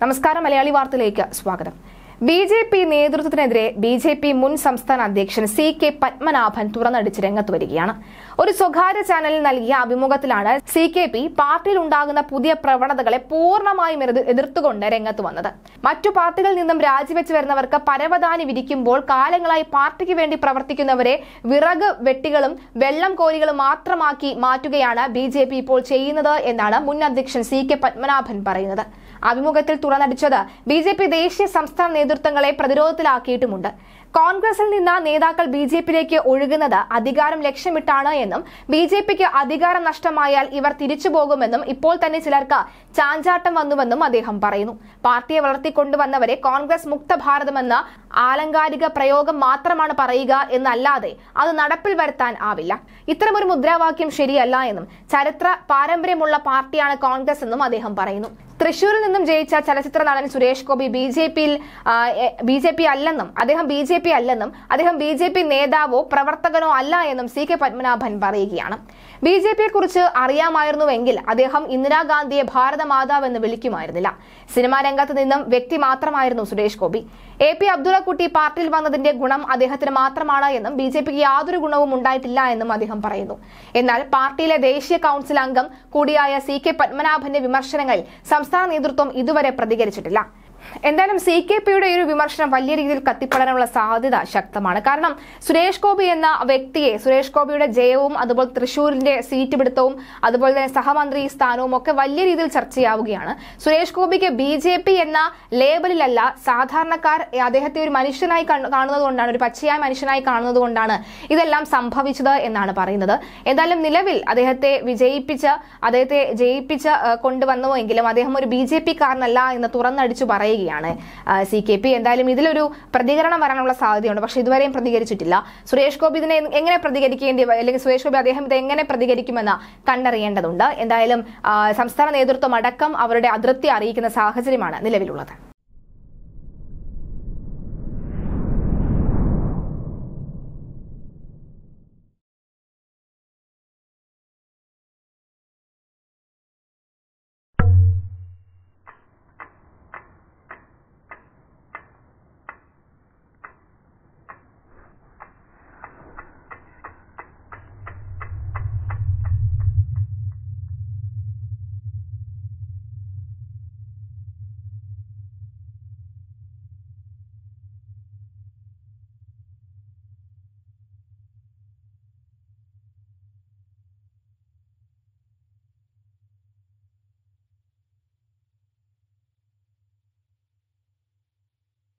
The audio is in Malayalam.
നമസ്കാരം മലയാളി വാർത്തയിലേക്ക് സ്വാഗതം ബി ജെ പി നേതൃത്വത്തിനെതിരെ ബി ജെ പി മുൻ സംസ്ഥാന അധ്യക്ഷൻ സി കെ പത്മനാഭൻ തുറന്നടിച്ച് രംഗത്ത് വരികയാണ് ഒരു സ്വകാര്യ ചാനലിൽ നൽകിയ അഭിമുഖത്തിലാണ് സി കെ പി പാർട്ടിയിൽ ഉണ്ടാകുന്ന പുതിയ പ്രവണതകളെ പൂർണ്ണമായും എതിർത്തുകൊണ്ട് രംഗത്ത് വന്നത് മറ്റു പാർട്ടികളിൽ നിന്നും രാജിവെച്ച് വരുന്നവർക്ക് പരവധാനി വിരിക്കുമ്പോൾ കാലങ്ങളായി പാർട്ടിക്ക് വേണ്ടി പ്രവർത്തിക്കുന്നവരെ വിറക് വെട്ടികളും വെള്ളം കോരികളും മാത്രമാക്കി മാറ്റുകയാണ് ബി ഇപ്പോൾ ചെയ്യുന്നത് എന്നാണ് മുൻ അധ്യക്ഷൻ സി കെ പത്മനാഭൻ പറയുന്നത് അഭിമുഖത്തിൽ തുറന്നടിച്ചത് ബി ജെ പി ദേശീയ സംസ്ഥാന നേതൃത്വങ്ങളെ പ്രതിരോധത്തിലാക്കിയിട്ടുമുണ്ട് കോൺഗ്രസിൽ നിന്ന് നേതാക്കൾ ബി ജെ പിയിലേക്ക് ഒഴുകുന്നത് അധികാരം ലക്ഷ്യമിട്ടാണ് എന്നും ബി ജെ പിക്ക് അധികാരം നഷ്ടമായാൽ ഇവർ തിരിച്ചു പോകുമെന്നും ഇപ്പോൾ തന്നെ ചിലർക്ക് ചാഞ്ചാട്ടം വന്നുവെന്നും അദ്ദേഹം പറയുന്നു പാർട്ടിയെ വളർത്തിക്കൊണ്ടുവന്നവരെ കോൺഗ്രസ് മുക്ത ഭാരതമെന്ന ആലങ്കാരിക പ്രയോഗം മാത്രമാണ് പറയുക എന്നല്ലാതെ അത് നടപ്പിൽ വരുത്താൻ ആവില്ല ഇത്തരമൊരു മുദ്രാവാക്യം ശരിയല്ല എന്നും ചരിത്ര പാരമ്പര്യമുള്ള പാർട്ടിയാണ് കോൺഗ്രസ് എന്നും അദ്ദേഹം പറയുന്നു തൃശൂരിൽ നിന്നും ജയിച്ച ചലച്ചിത്ര നടൻ സുരേഷ് ഗോപി ബി ജെ പിയിൽ ബി ജെ പി അല്ലെന്നും അദ്ദേഹം ബി ജെ പി അല്ലെന്നും അദ്ദേഹം ബി ജെ പി നേതാവോ പ്രവർത്തകനോ അല്ല എന്നും സി കെ പത്മനാഭൻ പറയുകയാണ് ബി ജെ കുറിച്ച് അറിയാമായിരുന്നുവെങ്കിൽ അദ്ദേഹം ഇന്ദിരാഗാന്ധിയെ മാതാവ് എന്ന് വിളിക്കുമായിരുന്നില്ല സിനിമാ രംഗത്ത് നിന്നും വ്യക്തി മാത്രമായിരുന്നു സുരേഷ് ഗോപി എ പി അബ്ദുള്ളക്കുട്ടി പാർട്ടിയിൽ വന്നതിന്റെ ഗുണം അദ്ദേഹത്തിന് മാത്രമാണ് എന്നും ബി ജെ പിക്ക് യാതൊരു ഗുണവും ഉണ്ടായിട്ടില്ല എന്നും അദ്ദേഹം പറയുന്നു എന്നാൽ പാർട്ടിയിലെ ദേശീയ കൗൺസിൽ അംഗം കൂടിയായ സി കെ പത്മനാഭന്റെ വിമർശനങ്ങൾ സംസ്ഥാന സംസ്ഥാന നേതൃത്വം ഇതുവരെ പ്രതികരിച്ചിട്ടില്ല എന്തായാലും സി കെ പിയുടെ ഒരു വിമർശനം വലിയ രീതിയിൽ കത്തിപ്പടരാനുള്ള സാധ്യത ശക്തമാണ് കാരണം സുരേഷ് ഗോപി എന്ന വ്യക്തിയെ സുരേഷ് ഗോപിയുടെ ജയവും അതുപോലെ തൃശൂരിന്റെ സീറ്റ് പിടുത്തവും അതുപോലെ തന്നെ സഹമന്ത്രി സ്ഥാനവും ഒക്കെ വലിയ രീതിയിൽ ചർച്ചയാവുകയാണ് സുരേഷ് ഗോപിക്ക് ബി എന്ന ലേബലിലല്ല സാധാരണക്കാർ അദ്ദേഹത്തെ ഒരു മനുഷ്യനായി കാണുന്നത് കൊണ്ടാണ് ഒരു പച്ചയായ മനുഷ്യനായി കാണുന്നത് കൊണ്ടാണ് ഇതെല്ലാം സംഭവിച്ചത് എന്നാണ് പറയുന്നത് എന്തായാലും നിലവിൽ അദ്ദേഹത്തെ വിജയിപ്പിച്ച് അദ്ദേഹത്തെ ജയിപ്പിച്ച് കൊണ്ടുവന്നുവെങ്കിലും അദ്ദേഹം ഒരു ബി ജെ പി കാരനല്ല എന്ന് തുറന്നടിച്ചു പറയും പറയുകയാണ് സി കെ പി എന്തായാലും ഇതിലൊരു പ്രതികരണം വരാനുള്ള സാധ്യതയുണ്ട് പക്ഷേ ഇതുവരെയും പ്രതികരിച്ചിട്ടില്ല സുരേഷ് ഗോപി ഇതിനെ എങ്ങനെ പ്രതികരിക്കേണ്ടി അല്ലെങ്കിൽ സുരേഷ് ഗോപി അദ്ദേഹം ഇത് എങ്ങനെ പ്രതികരിക്കുമെന്ന് കണ്ടറിയേണ്ടതുണ്ട് എന്തായാലും സംസ്ഥാന നേതൃത്വം അടക്കം അവരുടെ അതൃപ്തി അറിയിക്കുന്ന സാഹചര്യമാണ് നിലവിലുള്ളത്